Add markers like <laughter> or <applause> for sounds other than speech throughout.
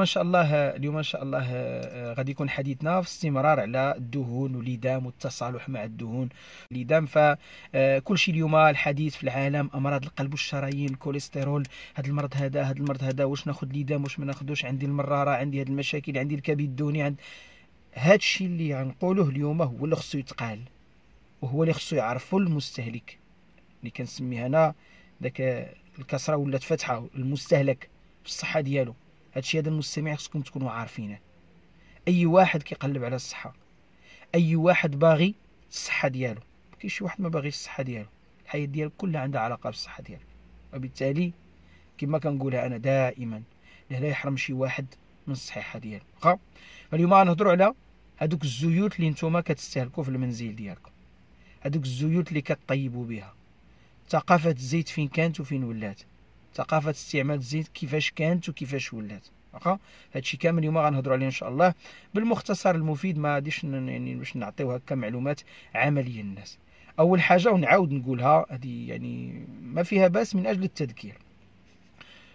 ان شاء الله اليوم ان شاء الله آه، غادي يكون حديثنا في استمرار على الدهون والليدام والتصالح مع الدهون اللدام فكل آه، شيء اليوم الحديث في العالم امراض القلب والشرايين الكوليسترول هذا المرض هذا هذا المرض هذا واش ناخذ لدام واش ما ناخذوش عندي المراره عندي هاد المشاكل عندي الكبد الدهني عند هذا الشيء اللي غنقولوه اليوم هو اللي خصو يتقال وهو اللي خصو يعرفو المستهلك اللي كنسميه انا داك الكسره ولات فتحه المستهلك في الصحه ديالو هادشي هذا المستمع خصكم تكونوا عارفينه اي واحد كيقلب على الصحه اي واحد باغي الصحه ديالو كاين شي واحد ما باغيش الصحه ديالو الحياه ديالو كلها عندها علاقه بالصحه ديالو وبالتالي كما كنقولها انا دائما لا يحرم شي واحد من الصحيحه ديالو واخا اليوم غنهضروا على هذوك الزيوت اللي نتوما كتستهلكوا في المنزل ديالكم هذوك الزيوت اللي كطيبوا بها ثقافه الزيت فين كانت وفين ولات ثقافه استعمال الزيت كيفاش كانت وكيفاش ولات واخا هادشي كامل اليوم غنهضروا عليه ان شاء الله بالمختصر المفيد ما غاديش يعني باش نعطيو هكا معلومات عمليه للناس اول حاجه ونعاود نقولها هذه يعني ما فيها باس من اجل التذكير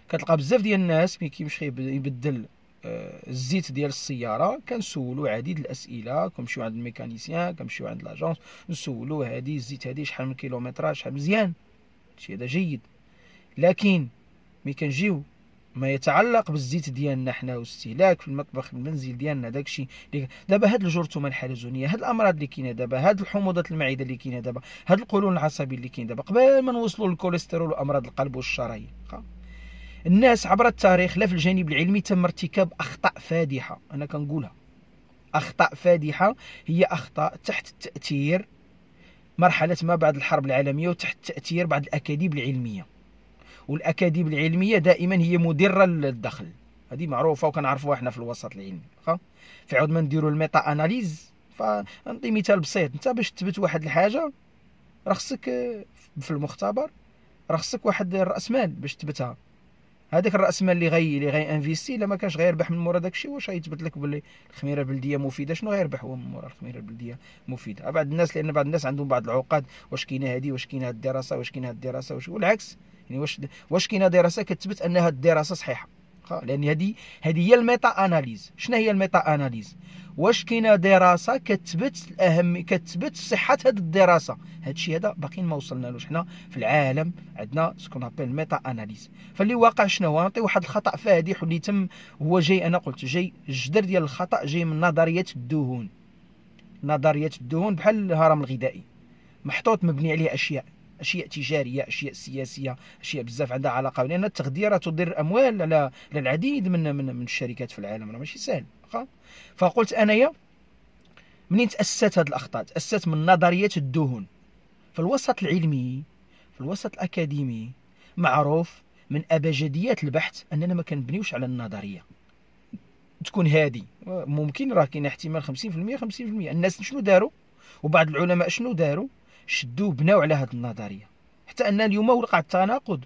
كتلقى بزاف ديال الناس ملي كيمشي يبدل آه، الزيت ديال السياره كنسولو عديد الاسئله كنمشيو عند الميكانيسيان كنمشيو عند لاجونس نسولو هادي الزيت هادي شحال من كيلومترات شحال مزيان هادشي هذا جيد لكن ملي كنجيو ما يتعلق بالزيت ديالنا حنا واستهلاك في المطبخ المنزل ديالنا داكشي دابا هاد الجرثومه الحلزونيه هاد الامراض اللي كاينه دابا هاد الحموضات المعده اللي كاينه دابا هاد القولون العصبي اللي كاين دابا قبل ما نوصلوا للكوليسترول وامراض القلب والشرايين الناس عبر التاريخ لا في الجانب العلمي تم ارتكاب اخطاء فادحه انا كنقولها اخطاء فادحه هي اخطاء تحت التاثير مرحله ما بعد الحرب العالميه وتحت تاثير بعض الاكاذيب العلميه والاكاذيب العلميه دائما هي مدره للدخل هذه معروفه وكنعرفوها حنا في الوسط العلمي واخا في عود ما نديروا الميتا اناليز فنعطي مثال بسيط انت باش تثبت واحد الحاجه راه خصك في المختبر راه خصك واحد راس مال باش تثبتها هذاك الراس مال اللي غي اللي غي انفيستي الا ما كانش غيربح من مورا داكشي واش غيثبت لك باللي الخميره البلديه مفيده شنو غيربح هو من مورا الخميره البلديه مفيده بعض الناس لان بعض الناس عندهم بعض العقاد واش كاينه هذه واش كاينه الدراسه واش كاينه الدراسه والعكس يعني واش واش كاينه دراسه كتثبت ان هذه الدراسه صحيحه لان هذه هذه هي الميتا اناليز شنو هي الميتا اناليز واش كاينه دراسه كتثبت الاهم كتثبت صحه هذه الدراسه هذا الشيء هذا باقي ما وصلنالوش حنا في العالم عندنا سكون ابل ميتا اناليز فاللي واقع شنو هو نعطي واحد الخطا فادح اللي تم هو جاي انا قلت جاي الجدر ديال الخطا جاي من نظريه الدهون نظريه الدهون بحال الهرم الغذائي محطوط مبني عليه اشياء اشياء تجاريه اشياء سياسيه اشياء بزاف عندها علاقه لان راه تضر اموال على العديد من من, من الشركات في العالم راه ماشي سهل فقلت انايا منين تاسست هذه الاخطاء تاسست من نظريه الدهون في الوسط العلمي في الوسط الاكاديمي معروف من ابجديات البحث اننا ما كنبنيوش على النظريه تكون هادي ممكن راه كاين احتمال 50% 50% الناس شنو داروا وبعض العلماء شنو داروا شدوا بناو على هذه النظريه حتى ان اليوم وقع التناقض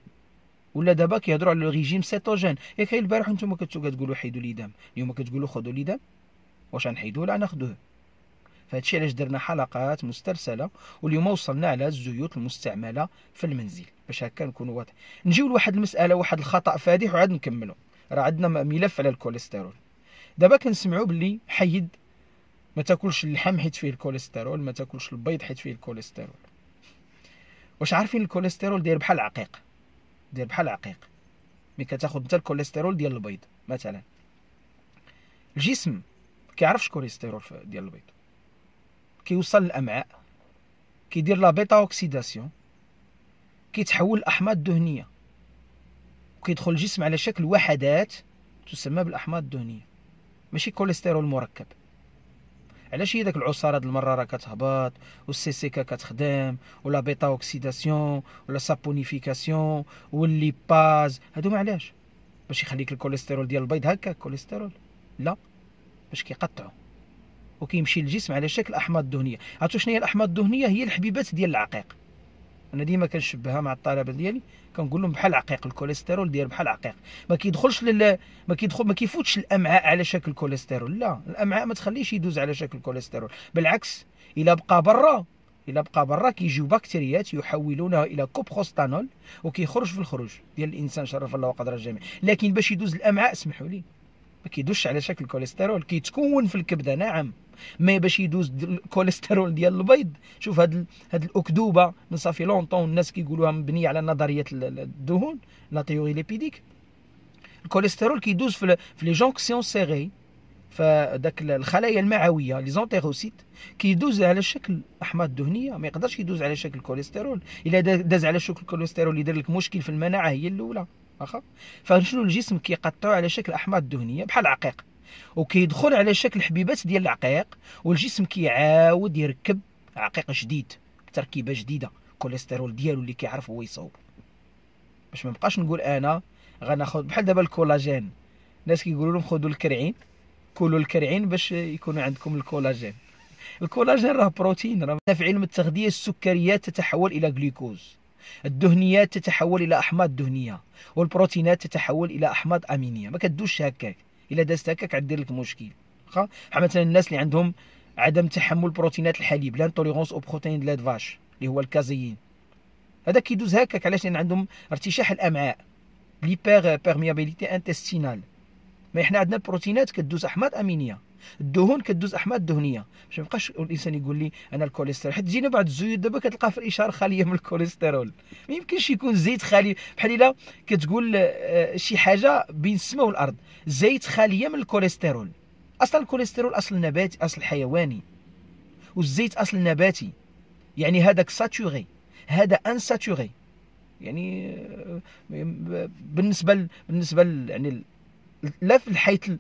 ولا دابا كيهضروا على الريجيم سيتوجين ياك البارح نتوما كنتو كتقولوا حيدوا لي دم اليوم كتقولوا خذوا لي دم واش غنحيدوه ولا ناخذوه فهادشي علاش درنا حلقات مسترسله واليوم وصلنا على الزيوت المستعمله في المنزل باش هكا نكونوا واضح نجيو لواحد المساله واحد الخطا فادح وعاد نكملوا راه عندنا ملف على الكوليسترول دابا كنسمعوا باللي حيد ما تاكلش اللحم حيت فيه الكوليسترول ما تاكلش البيض حيت فيه الكوليسترول واش عارفين الكوليسترول داير بحال العقيق داير بحال العقيق مي كتاخد انت الكوليسترول ديال البيض مثلا الجسم كيعرفش الكوليسترول ديال البيض كيوصل للامعاء كيدير لا بيتا اوكسيداسيون كيتحول لاحماض دهنيه وكيدخل الجسم على شكل وحدات تسمى بالاحماض الدهنيه ماشي كوليسترول مركب علاش هي داك العصاره هاد المره راه كتهبط والسي سي كا كتخدم ولا بيتا اوكسيداسيون ولا سابونيفيكاسيون واللي باز هادو ما علاش باش يخليك الكوليسترول ديال البيض هكا كوليسترول لا باش كيقطعوا وكيمشي للجسم على شكل احماض دهنيه عرفتوا شنو هي الاحماض الدهنيه هي الحبيبات ديال العقيق انا ديما كنشبهها مع الطلبه ديالي كنقول لهم بحال العقيق الكوليسترول داير بحال العقيق ما كيدخلش لل... ما كيدخل ما كيفوتش الامعاء على شكل كوليسترول لا الامعاء ما تخليش يدوز على شكل كوليسترول بالعكس الا بقى برا الا بقى برا كيجيو بكتيريات يحولونها الى كوبروستانول وكيخرج في الخروج ديال الانسان شرف الله وقدر الجميع لكن باش يدوز الامعاء اسمحوا لي ما كيدوش على شكل كوليسترول كيتكون في الكبده نعم مي باش يدوز الكوليسترول ديال البيض شوف هاد ال... هاد الاكذوبه من صافي لونطون الناس كيقولوها مبنيه على نظريه الدهون لا تيوري ليبيديك الكوليسترول كيدوز في, في لي جونكسيون سيغي فداك الخلايا المعويه لي زونتيروسيت كيدوز على شكل احماض دهنيه ما يقدرش يدوز على شكل كوليسترول الا داز على شكل كوليسترول يدير لك مشكل في المناعه هي الاولى واخا فشنو الجسم كيقطعو على شكل احماض دهنيه بحال العقيق وكيدخل على شكل حبيبات ديال العقيق والجسم كيعاود يركب عقيق جديد تركيبه جديده الكوليسترول ديالو اللي كيعرف هو يصاوب باش ما نبقاش نقول انا غناخذ بحال دابا الكولاجين الناس كيقولوا لهم خذوا الكرعين كلوا الكرعين باش يكونوا عندكم الكولاجين الكولاجين راه بروتين راه في علم التغذيه السكريات تتحول الى جلوكوز الدهنيات تتحول الى احماض دهنيه والبروتينات تتحول الى احماض امينيه ما كدوش هكاك الا دازت هكاك غدير لك مشكل واخا بحال مثلا الناس اللي عندهم عدم تحمل بروتينات الحليب توليرونس او بروتين دلاد فاش اللي هو الكازيين هذا كيدوز هكاك علاش لان عندهم ارتشاح الامعاء ليبيغ بيرميابيليتي انتستينال مي حنا عندنا بروتينات كدوز احماض امينيه الدهون كدوز احماض دهنيه باش ما يبقاش الانسان يقول لي انا الكوليسترول حيت تجينا بعض الزيوت دابا كتلقى في الاشاره خاليه من الكوليسترول ما يمكنش يكون زيت خالي بحال الا كتقول آه، شي حاجه بين السماء والارض زيت خاليه من الكوليسترول اصلا الكوليسترول اصل نباتي اصل حيواني والزيت اصل نباتي يعني هذاك ساتوري هذا ان ساتوري يعني آه، بالنسبه بالنسبه يعني لا في الحيث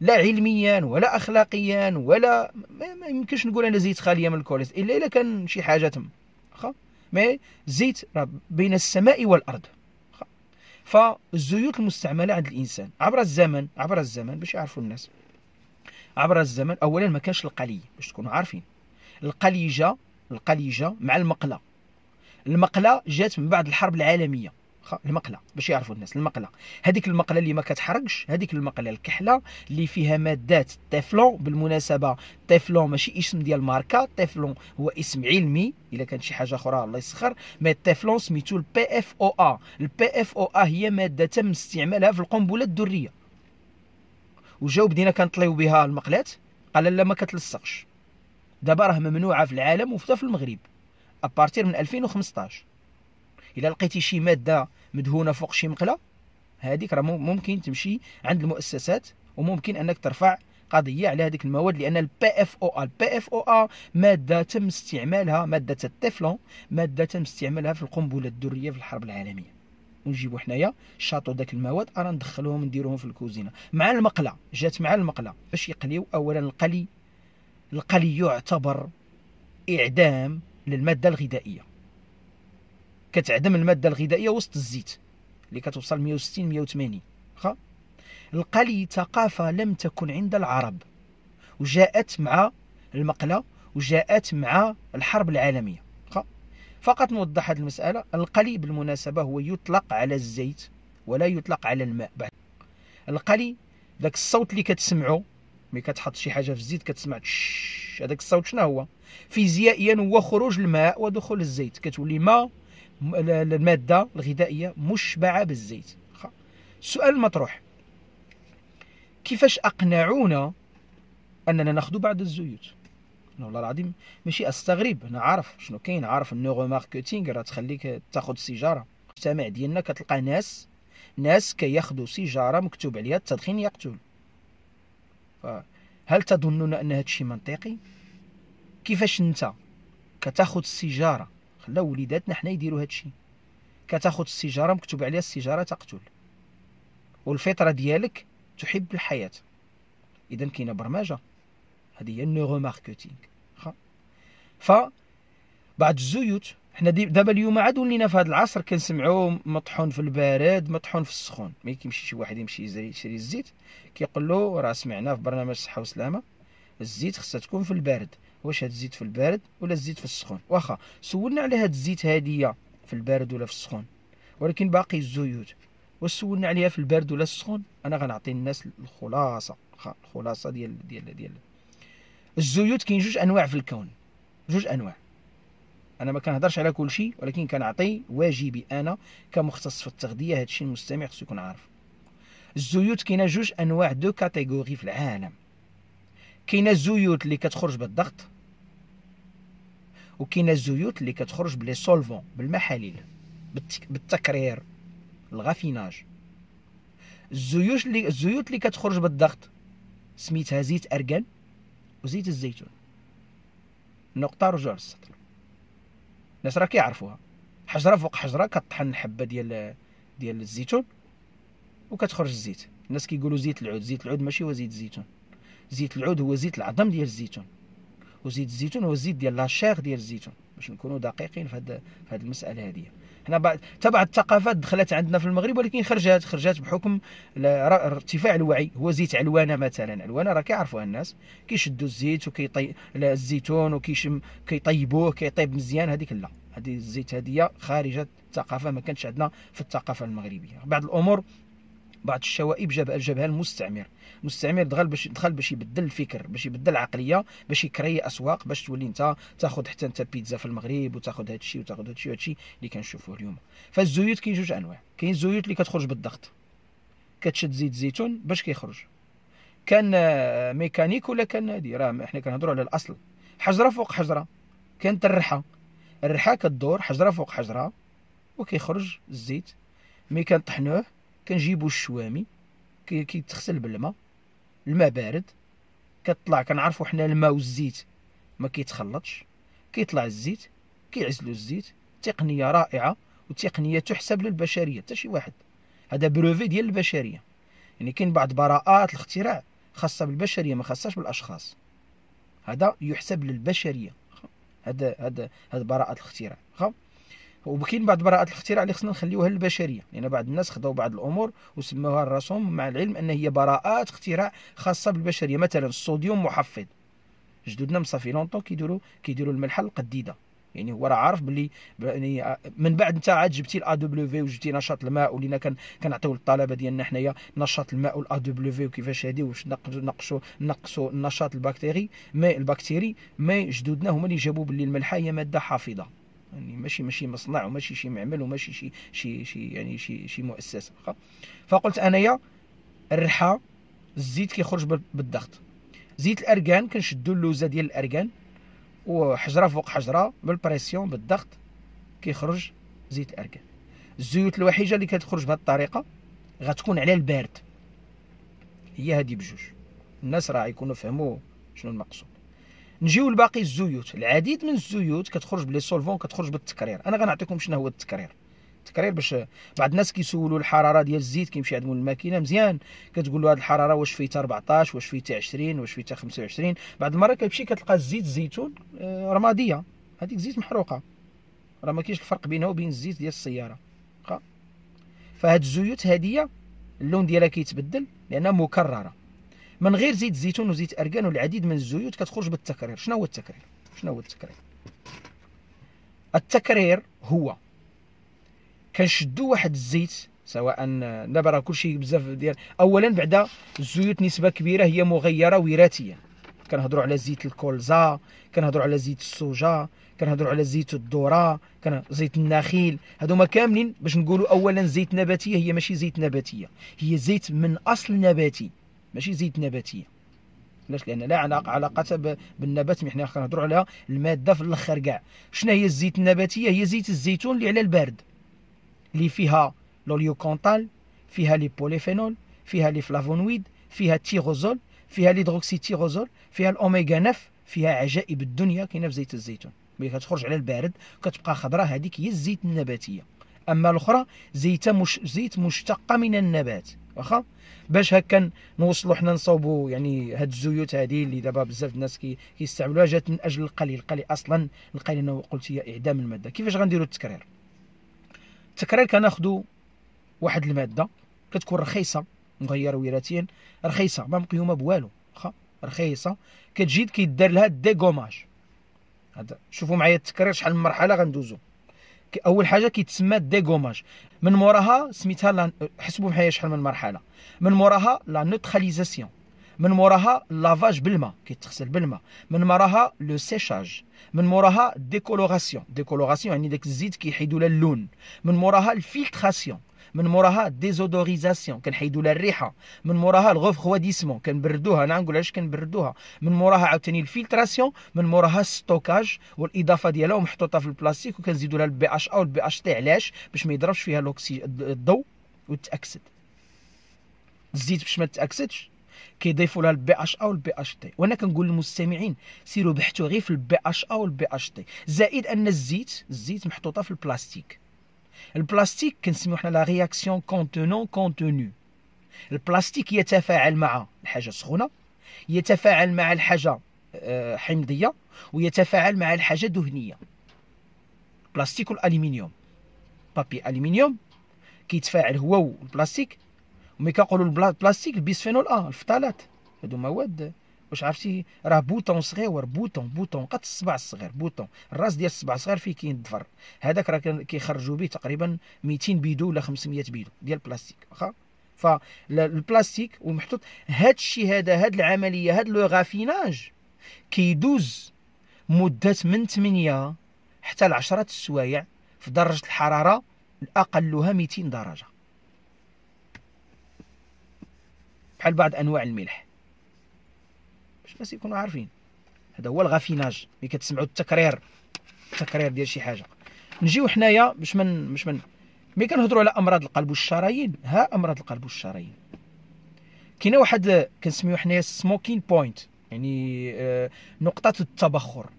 لا علميا ولا اخلاقيا ولا ما يمكنش نقول انا زيت خاليه من الكوليست الا الا كان شي حاجه تم واخا مي زيت بين السماء والارض فالزيوت المستعمله عند الانسان عبر الزمن عبر الزمن باش يعرفوا الناس عبر الزمن اولا ما كانش القلي باش تكونوا عارفين القليجه القليجه مع المقله المقله جات من بعد الحرب العالميه المقله باش يعرفوا الناس المقله هذيك المقله اللي ما كتحرقش هذيك المقله الكحله اللي فيها مادات تيفلون بالمناسبه تيفلون ماشي اسم ديال ماركه تيفلون هو اسم علمي الا كانت شي حاجه اخرى الله يسخر مي تيفلون سميتو البي اف او ا البي اف او ا هي ماده تم استعمالها في القنبله الذريه وجاو بدينا كنطليو بها المقلات قال لا ما كتلصقش دابا راه ممنوعه في العالم وفتا في المغرب ابارتير من 2015 الا لقيتي شي ماده مدهونه فوق شي مقله هذيك راه ممكن تمشي عند المؤسسات وممكن انك ترفع قضيه على هذيك المواد لان البي اف او ا البي اف او ا ماده تم استعمالها ماده التفلون ماده تم استعمالها في القنبله الذريه في الحرب العالميه ونجيبو حنايا شاطو داك المواد انا ندخلوهم نديروهم في الكوزينه مع المقله جات مع المقله باش يقليو اولا القلي القلي يعتبر اعدام للماده الغذائيه كتعدم الماده الغذائيه وسط الزيت اللي كتوصل 160 180 واخا القلي ثقافه لم تكن عند العرب وجاءت مع المقله وجاءت مع الحرب العالميه واخا فقط نوضح هذه المساله القلي بالمناسبه هو يطلق على الزيت ولا يطلق على الماء بعد القلي ذاك الصوت اللي كتسمعو ملي كتحط شي حاجه في الزيت كتسمع هذاك الصوت شنو هو فيزيائيا هو خروج الماء ودخول الزيت كتولي ما المادة الغذائية مشبعة بالزيت السؤال المطروح كيفاش أقنعونا أننا ناخذ بعض الزيوت أنا والله العظيم ماشي استغرب انا عارف شنو كاين عارف النيورو ماركتينغ راه تخليك تاخذ سيجاره المجتمع ديالنا كتلقى ناس ناس كياخذوا سيجاره مكتوب عليها التدخين يقتل هل تظنون ان هذا الشيء منطقي كيفاش انت كتاخذ السيجاره لا وليداتنا حنا يديروا هذا الشيء كتاخذ السيجاره مكتوب عليها السيجاره تقتل والفطره ديالك تحب الحياه اذا كاينه برمجه هذه هي النيرو ماركتينغ ف بعد الزيوت حنا دابا اليوم عاد ولينا في هذا العصر كنسمعوا مطحون في البارد مطحون في السخون ملي كيمشي شي واحد يمشي يشري يشري الزيت كيقول له راه سمعنا في برنامج الصحه والسلامه الزيت خصها تكون في البارد واش هاد الزيت في البارد ولا الزيت في السخون واخا سولنا على هاد الزيت هادية في البارد ولا في السخون ولكن باقي الزيوت واش سولنا عليها في البارد ولا السخون انا غنعطي الناس الخلاصه الخلاصه ديال ديال ديال الزيوت كاين جوج انواع في الكون جوج انواع انا ما كنهضرش على كل شيء ولكن كنعطي واجبي انا كمختص في التغذيه هذا الشيء المستمع خصو يكون عارف الزيوت كاينه جوج انواع دو كاتيجوري في العالم كاينه الزيوت اللي كتخرج بالضغط وكاينه الزيوت اللي كتخرج بلي سولفون بالمحاليل بالتكرير الغافيناج الزيوت اللي الزيوت اللي كتخرج بالضغط سميتها زيت اركان وزيت الزيتون نقطه رجوع للسطر الناس راه كيعرفوها حجره فوق حجره كطحن حبه ديال ديال الزيتون وكتخرج الزيت الناس كيقولوا زيت العود زيت العود ماشي هو زيت الزيتون زيت العود هو زيت العظم ديال الزيتون وزيت الزيتون هو الزيت ديال لاشيغ ديال الزيتون باش نكونوا دقيقين في هذه هاد المساله هذه هنا بعد تبع الثقافات دخلت عندنا في المغرب ولكن خرجت خرجت بحكم ارتفاع الوعي هو زيت علوانه مثلا علوانه راه كيعرفوها الناس كيشدوا الزيت وكيطي الزيتون وكيشم كيطيبوه كيطيب مزيان هذيك لا هذه الزيت هذه خارجه الثقافه ما كانتش عندنا في الثقافه المغربيه بعض الامور بعض الشوائب جاب جابها المستعمر المستعمر دخل باش دخل باش يبدل الفكر باش يبدل العقليه باش يكري اسواق باش تولي انت تاخذ حتى انت بيتزا في المغرب وتاخذ هذا الشيء وتاخذ هذا الشيء وهذا الشيء اللي كنشوفوه اليوم فالزيوت كاين جوج انواع كاين زيوت اللي كتخرج بالضغط كتشد زيت الزيتون باش كيخرج كان ميكانيك ولا كان هادي راه حنا كنهضروا على الاصل حجره فوق حجره كانت الرحه الرحه كدور حجره فوق حجره وكيخرج الزيت ملي كنطحنوه كنجيبو الشوامي كيتغسل بالماء الماء بارد كطلع كنعرفو حنا الماء والزيت ما كيتخلطش كيطلع الزيت كيعزلو الزيت تقنيه رائعه وتقنيه تحسب للبشريه حتى شي واحد هذا بروفي ديال البشريه يعني كاين بعض براءات الاختراع خاصه بالبشريه ما خاصهاش بالاشخاص هذا يحسب للبشريه هذا هذا هذا براءه الاختراع وبكين بعض براءات الاختراع اللي خصنا نخليوها للبشريه لان بعض الناس خداو بعض الامور وسموها راسهم مع العلم ان هي براءات اختراع خاصه بالبشريه مثلا الصوديوم محفظ جدودنا مصافي لونطو كيديروا كيديروا الملحه القديده يعني هو راه عارف باللي يعني من بعد انت عاد جبتي الا دبليو في وجبتي نشاط الماء ولينا كان كنعطيو للطلبه ديالنا حنايا نشاط الماء والا دبليو في وكيفاش هادي واش نقصوا نقصوا النشاط البكتيري مي البكتيري مي جدودنا هما اللي جابوا باللي الملحه هي ماده حافظه يعني ماشي ماشي مصنع وماشي شي معمل وماشي شي شي شي يعني شي شي مؤسسه فقلت انايا الرحى الزيت كيخرج بالضغط زيت الاركان كنشدو اللوزه ديال الاركان وحجره فوق حجره بالبريسيون بالضغط كيخرج زيت الاركان الزيوت الوحيده اللي كتخرج بهذه الطريقه غتكون على البارد هي هذه بجوج الناس راه يكونوا فهموا شنو المقصود نجيو لباقي الزيوت العديد من الزيوت كتخرج بلي سولفون كتخرج بالتكرير انا غنعطيكم شنو هو التكرير التكرير باش بعض الناس كيسولوا الحراره ديال الزيت كيمشي عندهم الماكينه مزيان كتقول له هذه الحراره واش فيتها 14 واش فيتها 20 واش فيتها 25 بعض المره كتمشي كتلقى الزيت الزيتون آه، رماديه هذيك زيت محروقه راه ما كاينش الفرق بينها وبين الزيت ديال السياره فهاد الزيوت هذه اللون ديالها كيتبدل لانها مكرره من غير زيت الزيتون وزيت اركان والعديد من الزيوت كتخرج بالتكرير شنو هو التكرير شنو هو التكرير التكرير هو كنشدو واحد الزيت سواء دابا راه كلشي بزاف ديال اولا بعدا الزيوت نسبه كبيره هي مغيره وراثيا كنهضروا على زيت الكولزا كنهضروا على زيت الصوجا كنهضروا على زيت الذره كان زيت النخيل هادو كاملين باش نقولوا اولا زيت نباتيه هي ماشي زيت نباتيه هي زيت من اصل نباتي ماشي زيت نباتيه علاش لان لا علاقه علاقه بالنبات حنا كنهضروا على الماده في الاخر كاع شنو هي الزيت النباتيه هي زيت الزيتون اللي على البارد اللي فيها لوليوكونتال فيها لي بوليفينول فيها لي فلافونويد فيها تيغوزول فيها تيغوزول فيها الاوميغا 9 فيها عجائب الدنيا كاينه في زيت الزيتون ملي كتخرج على البارد كتبقى خضراء هذيك هي الزيت النباتيه اما الاخرى زيت مش زيت مشتقه من النبات واخا باش هكا نوصلوا حنا نصوبوا يعني هاد الزيوت هذه اللي دابا بزاف الناس كي كيستعملوها جات من اجل القليل القليل اصلا القليل انه قلت هي اعدام الماده كيفاش غنديروا التكرير التكرير كناخذوا واحد الماده كتكون رخيصه مغيره وراثيا رخيصه ما مقيومه بوالو واخا رخيصه كتجي كيدار لها ديغوماج هذا شوفوا معايا التكرير شحال من مرحله غندوزو اول حاجه كيتسمى ديغوماج من موراها سميتها لان... حسبوا معايا شحال من مرحله من موراها لا نوتراليزاسيون من موراها لافاج بالماء كيتغسل بالماء من موراها لو سيشاج من موراها ديكولوراسيون ديكولوراسيون يعني داك الزيت كيحيدوا له اللون من موراها الفيلتراسيون من موراها ديزودوريزاسيون كنحيدوا لها الريحه من موراها الغوفرواديسمون كنبردوها انا نعم، نقول علاش كنبردوها من موراها عاوتاني الفلتراسيون من موراها الستوكاج والاضافه ديالها ومحطوطه في البلاستيك وكنزيدوا لها البي اش او البي اش تي علاش باش ما يضربش فيها الاكسي الضوء وتاكسد الزيت باش ما تاكسدش كيضيفوا لها البي اش او البي اش تي وانا كنقول للمستمعين سيروا بحثوا غير في البي اش او البي اش تي زائد ان الزيت الزيت محطوطه في البلاستيك البلاستيك كنسميو حنا لا رياكسيون كونتونون كونتوني البلاستيك يتفاعل مع الحاجه سخونه يتفاعل مع الحاجه آه، حمضيه ويتفاعل مع الحاجه دهنيه البلاستيك والالومنيوم بابي الومنيوم كيتفاعل هو والبلاستيك ملي كنقولوا البلاستيك البيسفينول ا آه، الفطالات هادو مواد واش عرفتي راه بوطون صغيور بوطون بوطون قد الصبع الصغير بوطون الراس ديال الصبع الصغير فيه كاين الضفر هذاك راه كيخرجوا به تقريبا 200 بيدو ولا 500 بيدو ديال البلاستيك واخا فالبلاستيك ومحطوط هاد الشيء هذا هاد العمليه هاد لو غافيناج كيدوز مده من 8 حتى ل 10 السوايع في درجه الحراره اقلها 200 درجه بحال بعض انواع الملح الناس يكونوا عارفين هذا هو الغافيناج ملي كتسمعوا التكرير التكرير ديال شي حاجه نجيو حنايا باش من باش من ملي كنهضروا على امراض القلب والشرايين ها امراض القلب والشرايين كاينه واحد كنسميو حنايا سموكين بوينت يعني آه، نقطه التبخر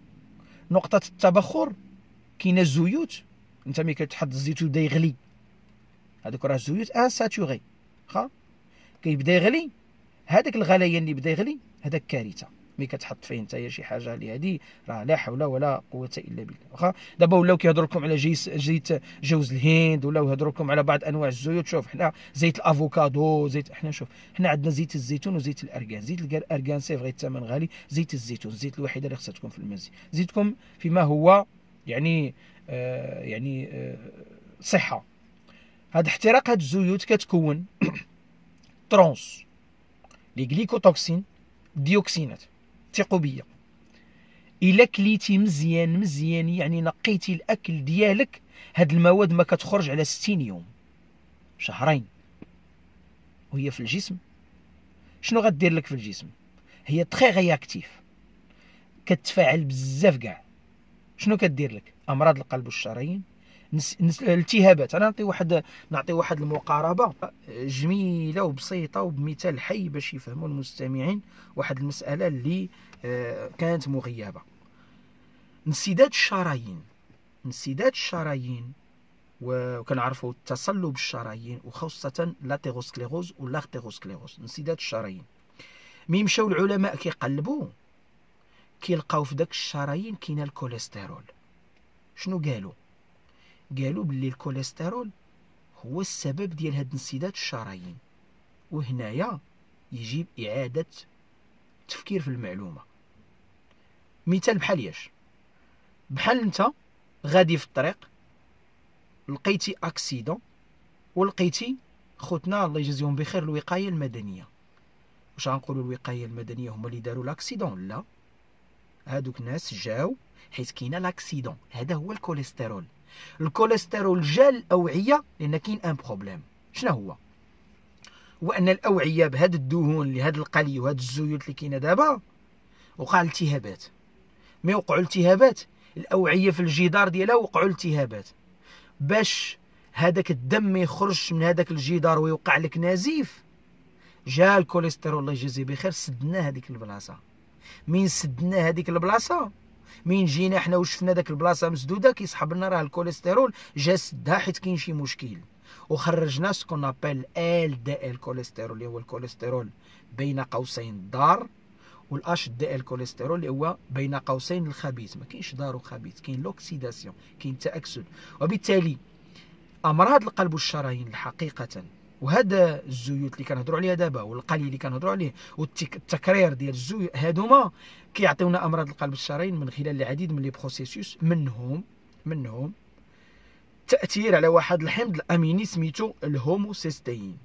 نقطه التبخر كاينه زيوت انت ملي كتحط الزيت ويبدا يغلي هذوك راه زيوت ان ساتوري واخا كيبدا يغلي هذاك الغليان اللي بدا يغلي هذاك كارثه ملي كتحط فيه نتايا شي حاجه اللي هذه راه لا حول ولا قوه الا بالله واخا دابا ولاو كيهضروا لكم على جيس زيت جوز الهند ولاو يهضروا لكم على بعض انواع الزيوت شوف حنا زيت الافوكادو زيت حنا شوف حنا عندنا زيت الزيتون وزيت الارغان زيت الارغان سي غير الثمن غالي زيت الزيتون الزيت الوحيده اللي خصها تكون في المنزل زيتكم فيما هو يعني آه يعني آه صحه هذا احتراق هاد الزيوت كتكون <coughs> ترونس لي غليكوتوكسين ديوكسينات بيا الا كليتي مزيان مزيان يعني نقيتي الاكل ديالك هاد المواد ما كتخرج على 60 يوم شهرين وهي في الجسم شنو غدير لك في الجسم هي تري رياكتيف كتفاعل بزاف كاع شنو كدير لك امراض القلب والشرايين التهابات انا نعطي واحد نعطي واحد المقاربه جميله وبسيطه وبمثال حي باش يفهموا المستمعين واحد المساله اللي آه، كانت مغيبه انسداد الشرايين انسداد الشرايين وكنعرفوا تصلب الشرايين وخاصه لاتيغوسكليروز والارتيغوسكليروز انسداد الشرايين مي مشاو العلماء كيقلبوا كيلقاو في داك الشرايين كاين الكوليسترول شنو قالوا قالوا باللي الكوليسترول هو السبب ديال هاد انسداد الشرايين وهنايا يجيب إعادة تفكير في المعلومة مثال بحال ياش بحال انت غادي في الطريق لقيتي اكسيدون ولقيتي خوتنا الله يجازيهم بخير الوقايه المدنيه واش غنقولوا الوقايه المدنيه هما اللي داروا لاكسيدون لا هادوك الناس جاو حيت كاينه لاكسيدون هذا هو الكوليسترول الكوليسترول جا الاوعيه لان كاين ان بروبليم شنو هو هو ان الاوعيه بهاد الدهون لهاد القلي وهاد الزيوت اللي كاينه دابا وقع التهابات مي وقعوا التهابات الاوعيه في الجدار ديالها وقعوا التهابات باش هذاك الدم ما يخرجش من هذاك الجدار ويوقع لك نزيف جا الكوليسترول الله يجازيه بخير سدنا هذيك البلاصه من سدنا هذيك البلاصه مين جينا حنا وشفنا داك البلاصه مسدوده كيسحب لنا راه الكوليسترول جا سدها حيت كاين شي مشكل وخرجنا سكون ابل ال دي ال كوليسترول اللي هو الكوليسترول بين قوسين دار والاش دي ال كوليسترول اللي هو بين قوسين الخبيث ما كاينش دار وخبيث كاين لوكسيداسيون كاين تاكسد وبالتالي امراض القلب والشرايين حقيقه وهذا الزيوت اللي كنهضروا عليها دابا والقلي اللي كنهضروا عليه والتكرير ديال الزيوت هادوما كيعطيونا امراض القلب الشرايين من خلال العديد من لي بروسيسوس منهم منهم تاثير على واحد الحمض الاميني سميتو الهوموسيستين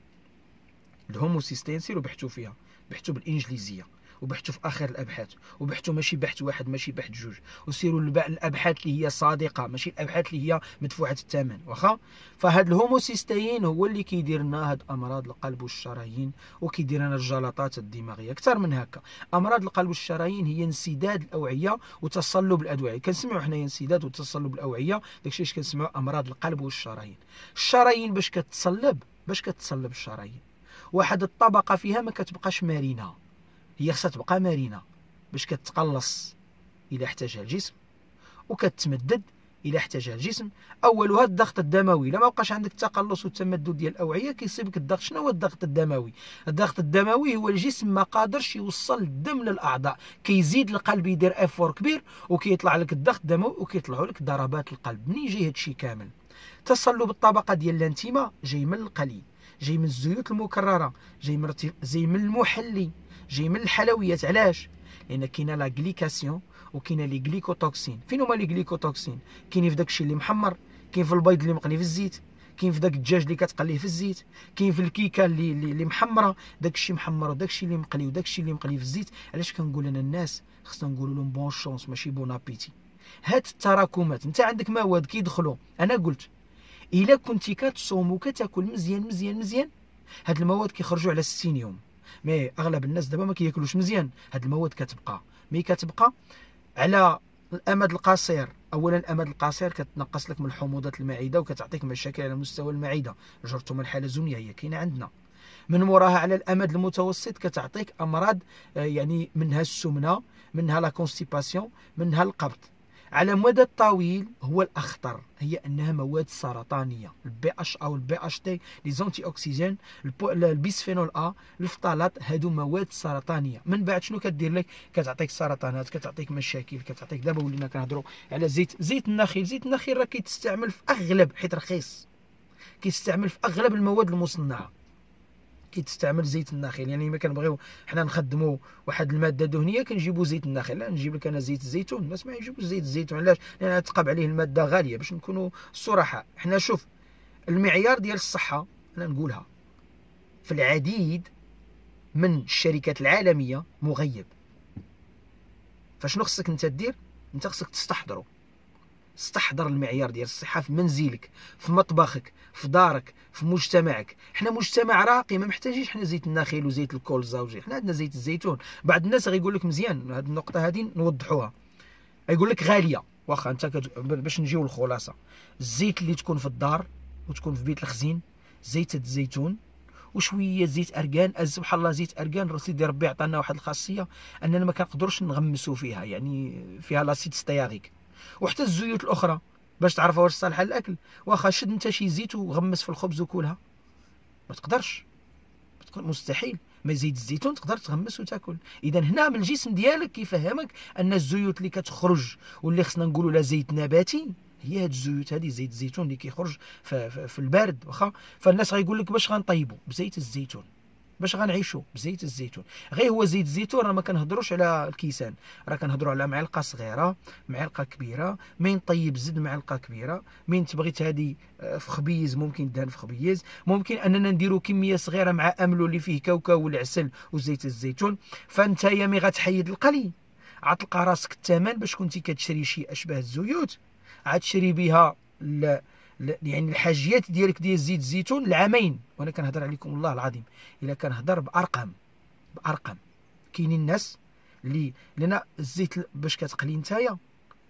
الهوموسيستين سيروا بحثوا فيها بحثوا بالانجليزيه وبحثوا في اخر الابحاث وبحثوا ماشي بحث واحد ماشي بحث جوج وسيروا الابحاث اللي هي صادقه ماشي الابحاث اللي هي مدفوعه الثمن واخا فهاد الهوموسيستين هو اللي كيدير لنا هاد امراض القلب والشرايين وكيدير لنا الجلطات الدماغيه اكثر من هكا امراض القلب والشرايين هي انسداد الاوعيه وتصلب الادويه كنسمعوا حنايا انسداد وتصلب الاوعيه داكشي اش كنسمعوا امراض القلب والشرايين الشرايين باش كتصلب باش كتصلب الشرايين واحد الطبقه فيها ما كتبقاش مرينه هي خصها تبقى مرنه باش كتقلص الى احتاجها الجسم وكتمدد الى احتاجها الجسم اولها الضغط الدموي لما بقاش عندك التقلص والتمدد ديال الاوعيه كيصيبك الضغط شنو هو الضغط الدموي الضغط الدموي هو الجسم ما قادرش يوصل الدم للاعضاء كيزيد القلب يدير افور كبير وكيطلع لك الضغط الدموي وكيطلعوا لك ضربات القلب منين جاي هادشي كامل تصلب الطبقه ديال الانتماء جاي من القلي جاي من الزيوت المكرره جاي من زي من المحلي جاي من الحلويات علاش لان كاينه لا غليكاسيون وكاينه لي غليكوتوكسين فين هما لي غليكوتوكسين كاين في داكشي اللي محمر كاين في البيض اللي مقلي في الزيت كاين في داك الدجاج اللي كتقليه في الزيت كاين في الكيكه اللي اللي محمره داكشي محمر وداكشي اللي مقلي وداكشي اللي مقلي في الزيت علاش كنقول انا الناس خصنا نقول لهم بون شونس ماشي بون ابيتي هاد التراكمات انت عندك مواد كيدخلوا انا قلت الا كنتي كتصوم وكتاكل مزيان مزيان مزيان هاد المواد كيخرجوا على 60 يوم مي اغلب الناس دابا ما كياكلوش مزيان هاد المواد كتبقى مي كتبقى على الامد القصير اولا الامد القصير كتنقص لك من الحموضات المعده وكتعطيك مشاكل على مستوى المعده الحاله الحلزونيه هي كاينه عندنا من موراها على الامد المتوسط كتعطيك امراض آه، يعني منها السمنه منها لا كونستيباسيون منها القبض على المدى الطويل هو الأخطر هي أنها مواد سرطانية البي اش أو البي اش تي لي زونتي اوكسيجين البيسفينول أ الفطالات هادو مواد سرطانية من بعد شنو كدير لك كتعطيك سرطانات كتعطيك مشاكل كتعطيك دابا ولينا كنهضروا على زيت زيت النخيل زيت النخيل راه كيتستعمل في أغلب حيت رخيص كيستعمل في أغلب المواد المصنعة كيتستعمل زيت النخيل يعني ما كنبغيو حنا نخدموا واحد الماده دهنيه كنجيبوا زيت النخيل لا نجيب لك انا زيت الزيتون الناس ما يجيبوش زيت الزيتون علاش لان تقب عليه الماده غاليه باش نكونوا صرحاء حنا شوف المعيار ديال الصحه انا نقولها في العديد من الشركات العالميه مغيب فشنو خصك انت دير انت خصك تستحضره استحضر المعيار ديال الصحه في منزلك في مطبخك في دارك في مجتمعك حنا مجتمع راقي ما محتاجينش حنا زيت النخيل وزيت الكولزا وزيت حنا عندنا زيت الزيتون بعض الناس غيقول لك مزيان هذه النقطه هذه نوضحوها يقول لك غاليه واخا انت كت... باش نجيو للخلاصه الزيت اللي تكون في الدار وتكون في بيت الخزين زيت الزيتون وشويه زيت اركان سبحان الله زيت اركان سيدي ربي عطانا واحد الخاصيه اننا ما كنقدروش نغمسوا فيها يعني فيها لاسيد ستياريك وحتى الزيوت الاخرى باش تعرفها واش صالحه للاكل واخا شد انت شي زيت وغمس في الخبز وكلها ما تقدرش مستحيل ما زيت الزيتون تقدر تغمس وتاكل اذا هنا من الجسم ديالك كيفهمك ان الزيوت اللي كتخرج واللي خصنا نقولوا لها زيت نباتي هي هاد الزيوت هادي زيت الزيتون اللي كيخرج في البارد واخا فالناس غيقول لك باش غنطيبوا بزيت الزيتون باش غنعيشوا بزيت الزيتون غير هو زيت الزيتون راه ما كنهضروش على الكيسان راه كنهضروا على معلقه صغيره معلقه كبيره مين طيب زد معلقه كبيره مين تبغي هذه آه، في خبيز ممكن دهن في خبيز ممكن اننا نديروا كميه صغيره مع املو اللي فيه كاوكاو والعسل وزيت الزيتون فانت يا مي غتحيد القلي عتلقى راسك الثمن باش كنتي كتشري شي اشباه الزيوت عتشري بها يعني الحاجيات ديالك ديال زيت الزيتون العامين وانا كنهضر عليكم والله العظيم الا كنهضر بارقام بارقام كاينين الناس اللي لان الزيت باش كتقلي نتايا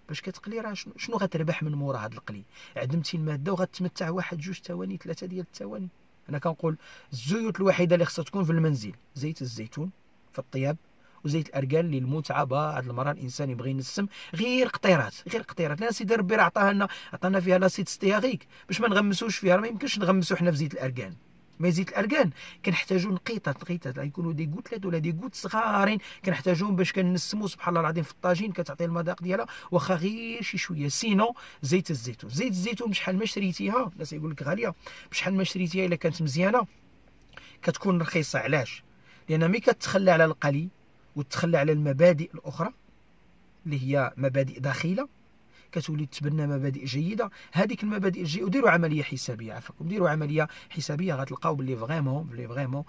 باش كتقلي راه شنو, شنو غتربح من مورا هذا القلي عدمتي الماده وغتمتع واحد جوج ثواني ثلاثه ديال الثواني انا كنقول الزيوت الوحيده اللي خصها تكون في المنزل زيت الزيتون في الطياب وزيت الاركان للمتعه بعض المرات الانسان يبغي ينسم غير قطيرات غير قطيرات لان سيدي ربي راه عطاها لنا عطانا فيها لاسيد ستياغيك باش ما نغمسوش فيها ما يمكنش نغمسو حنا في زيت الاركان ما زيت الاركان كنحتاجو نقيطات نقيطات يكونوا دي كوتلات ولا دي كوت صغارين كنحتاجوهم باش كنسمو سبحان الله العظيم في الطاجين كتعطي المذاق ديالها واخا غير شي شويه سينو زيت الزيتون زيت الزيتون بشحال ما شريتيها الناس يقول لك غاليه بشحال ما شريتيها الا كانت مزيانه كتكون رخيصه علاش لان ملي كتخلى على القلي وتتخلى على المبادئ الاخرى اللي هي مبادئ داخله كتولي تتبنى مبادئ جيده هذيك المبادئ الجيده وديروا عمليه حسابيه عفاكم ديروا عمليه حسابيه غتلقاو بلي فريمون بلي فريمون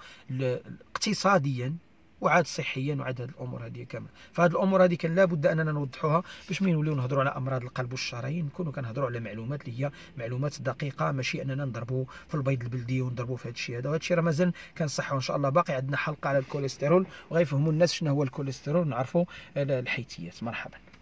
اقتصاديا وعاد صحيا وعاد هذه الامور هذه كامله فهذه الامور هذه كان لابد اننا نوضحوها باش ما نوليو نهضروا على امراض القلب والشرايين نكونوا كنهضروا على معلومات اللي هي معلومات دقيقه ماشي اننا نضربوا في البيض البلدي ونضربوا في هذا الشيء هذا وهذا الشيء راه مازال كنصحوا ان شاء الله باقي عندنا حلقه على الكوليسترول وغيفهموا الناس شنو هو الكوليسترول نعرفوا الحيتيات مرحبا